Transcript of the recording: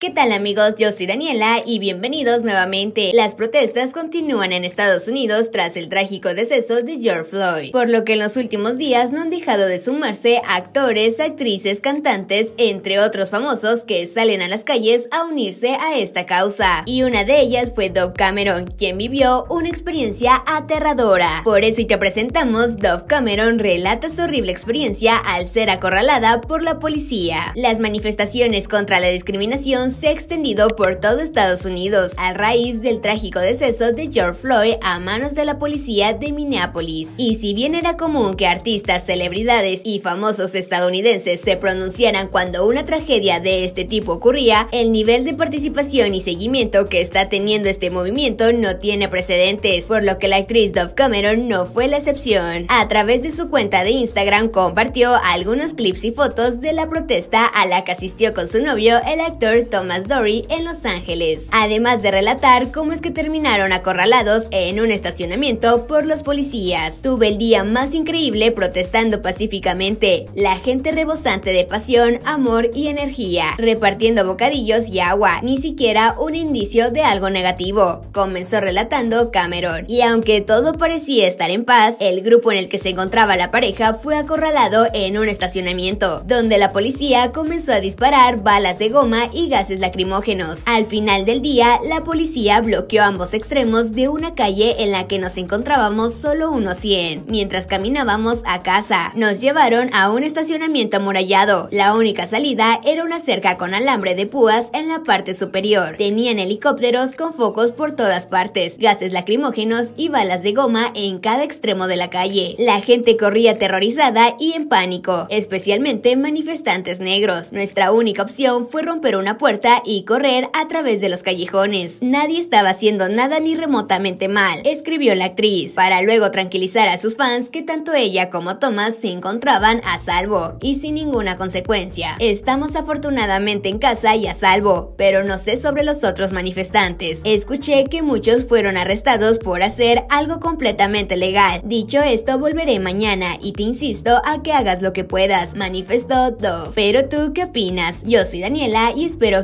¿Qué tal amigos? Yo soy Daniela y bienvenidos nuevamente. Las protestas continúan en Estados Unidos tras el trágico deceso de George Floyd, por lo que en los últimos días no han dejado de sumarse actores, actrices, cantantes, entre otros famosos que salen a las calles a unirse a esta causa. Y una de ellas fue Dove Cameron, quien vivió una experiencia aterradora. Por eso y te presentamos Dove Cameron relata su horrible experiencia al ser acorralada por la policía. Las manifestaciones contra la discriminación se ha extendido por todo Estados Unidos a raíz del trágico deceso de George Floyd a manos de la policía de Minneapolis. Y si bien era común que artistas, celebridades y famosos estadounidenses se pronunciaran cuando una tragedia de este tipo ocurría, el nivel de participación y seguimiento que está teniendo este movimiento no tiene precedentes, por lo que la actriz Dove Cameron no fue la excepción. A través de su cuenta de Instagram compartió algunos clips y fotos de la protesta a la que asistió con su novio, el actor Thomas Dory en Los Ángeles, además de relatar cómo es que terminaron acorralados en un estacionamiento por los policías. Tuve el día más increíble protestando pacíficamente, la gente rebosante de pasión, amor y energía, repartiendo bocadillos y agua, ni siquiera un indicio de algo negativo, comenzó relatando Cameron. Y aunque todo parecía estar en paz, el grupo en el que se encontraba la pareja fue acorralado en un estacionamiento, donde la policía comenzó a disparar balas de goma y gas lacrimógenos. Al final del día, la policía bloqueó ambos extremos de una calle en la que nos encontrábamos solo unos 100, mientras caminábamos a casa. Nos llevaron a un estacionamiento amurallado. La única salida era una cerca con alambre de púas en la parte superior. Tenían helicópteros con focos por todas partes, gases lacrimógenos y balas de goma en cada extremo de la calle. La gente corría aterrorizada y en pánico, especialmente manifestantes negros. Nuestra única opción fue romper una puerta y correr a través de los callejones. Nadie estaba haciendo nada ni remotamente mal, escribió la actriz, para luego tranquilizar a sus fans que tanto ella como Thomas se encontraban a salvo y sin ninguna consecuencia. Estamos afortunadamente en casa y a salvo, pero no sé sobre los otros manifestantes. Escuché que muchos fueron arrestados por hacer algo completamente legal. Dicho esto, volveré mañana y te insisto a que hagas lo que puedas, manifestó Dove. Pero tú, ¿qué opinas? Yo soy Daniela y espero